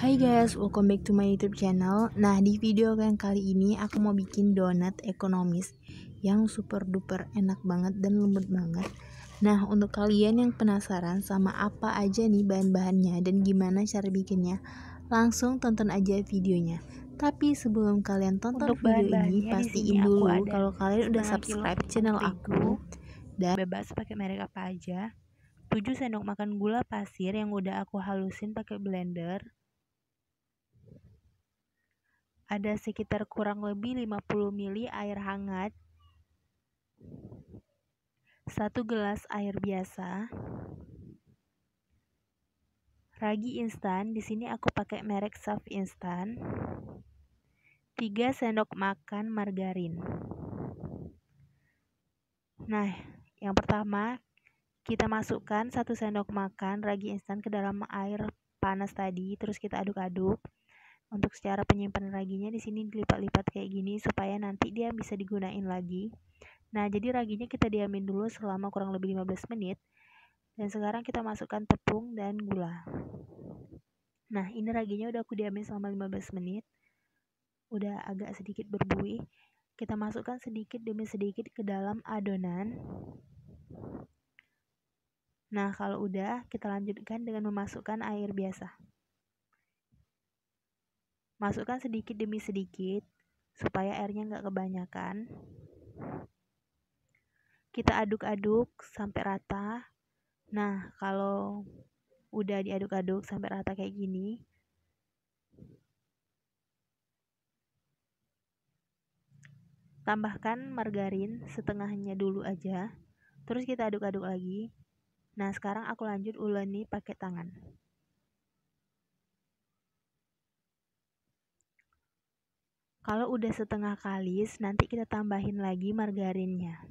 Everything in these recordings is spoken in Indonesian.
Hai guys, welcome back to my YouTube channel. Nah, di video yang kali ini aku mau bikin donat ekonomis yang super duper enak banget dan lembut banget. Nah, untuk kalian yang penasaran sama apa aja nih bahan-bahannya dan gimana cara bikinnya, langsung tonton aja videonya. Tapi sebelum kalian tonton untuk video ini, pastiin dulu kalau kalian udah subscribe channel aku dan bebas pakai merek apa aja. 7 sendok makan gula pasir yang udah aku halusin pakai blender, ada sekitar kurang lebih 50 ml air hangat, 1 gelas air biasa, ragi instan, di sini aku pakai merek Saf instan, 3 sendok makan margarin. Nah, yang pertama kita masukkan 1 sendok makan ragi instan ke dalam air panas tadi, terus kita aduk-aduk. Untuk secara penyimpanan raginya di sini dilipat-lipat kayak gini supaya nanti dia bisa digunain lagi. Nah, jadi raginya kita diamin dulu selama kurang lebih 15 menit. Dan sekarang kita masukkan tepung dan gula. Nah, ini raginya udah aku diamin selama 15 menit. Udah agak sedikit berbuih. Kita masukkan sedikit demi sedikit ke dalam adonan. Nah, kalau udah, kita lanjutkan dengan memasukkan air biasa. Masukkan sedikit demi sedikit supaya airnya nggak kebanyakan. Kita aduk-aduk sampai rata. Nah, kalau udah diaduk-aduk sampai rata kayak gini, tambahkan margarin setengahnya dulu aja. Terus kita aduk-aduk lagi. Nah, sekarang aku lanjut uleni pakai tangan. Kalau udah setengah kalis, nanti kita tambahin lagi margarinnya.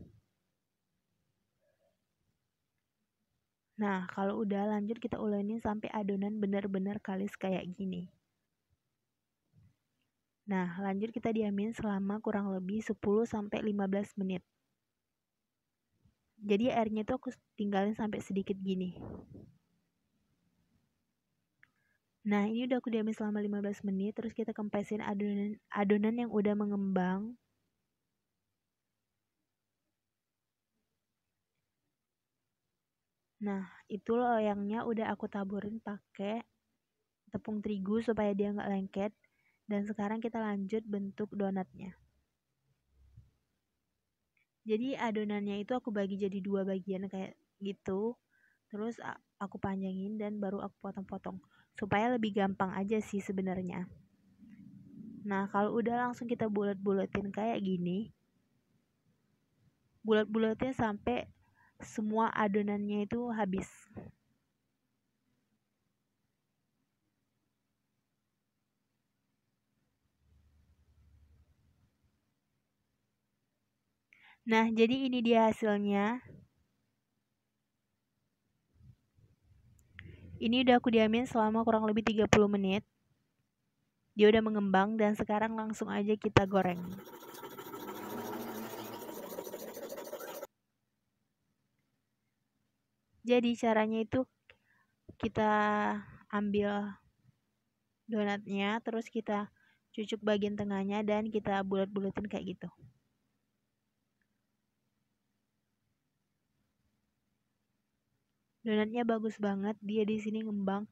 Nah, kalau udah lanjut kita ulenin sampai adonan benar-benar kalis kayak gini. Nah, lanjut kita diamin selama kurang lebih 10 sampai 15 menit. Jadi airnya tuh aku tinggalin sampai sedikit gini. Nah, ini udah aku diamin selama 15 menit, terus kita kempesin adonan adonan yang udah mengembang. Nah, itu loyangnya udah aku taburin pakai tepung terigu supaya dia nggak lengket. Dan sekarang kita lanjut bentuk donatnya. Jadi adonannya itu aku bagi jadi dua bagian kayak gitu. Terus aku panjangin dan baru aku potong-potong supaya lebih gampang aja sih sebenarnya. Nah, kalau udah langsung kita bulat-bulatin kayak gini. Bulat-bulatnya sampai semua adonannya itu habis. Nah, jadi ini dia hasilnya. Ini udah aku diamin selama kurang lebih 30 menit. Dia udah mengembang dan sekarang langsung aja kita goreng. Jadi caranya itu kita ambil donatnya terus kita cucuk bagian tengahnya dan kita bulat-bulatin kayak gitu. donatnya bagus banget dia di sini ngembang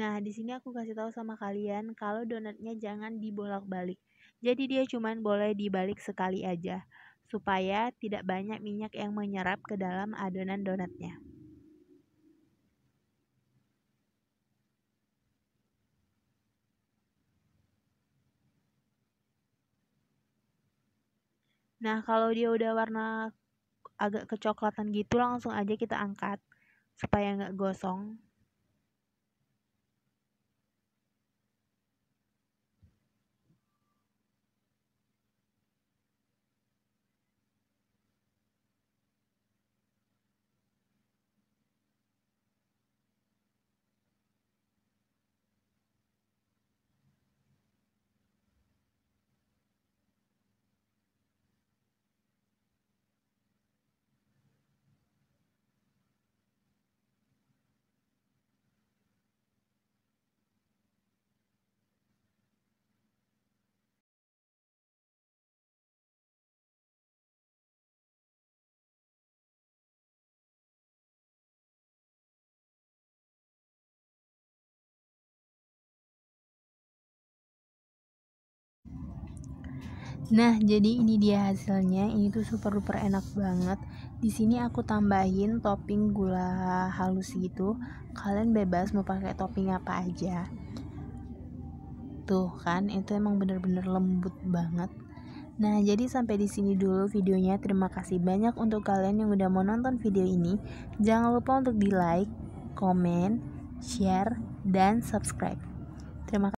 Nah, di sini aku kasih tahu sama kalian kalau donatnya jangan dibolak-balik. Jadi dia cuman boleh dibalik sekali aja supaya tidak banyak minyak yang menyerap ke dalam adonan donatnya. Nah, kalau dia udah warna agak kecoklatan gitu langsung aja kita angkat supaya nggak gosong. Nah, jadi ini dia hasilnya. Ini tuh super duper enak banget. Di sini aku tambahin topping gula halus gitu. Kalian bebas mau pakai topping apa aja. Tuh kan, itu emang bener-bener lembut banget. Nah, jadi sampai di sini dulu videonya. Terima kasih banyak untuk kalian yang udah mau nonton video ini. Jangan lupa untuk di-like, komen, share, dan subscribe. Terima kasih.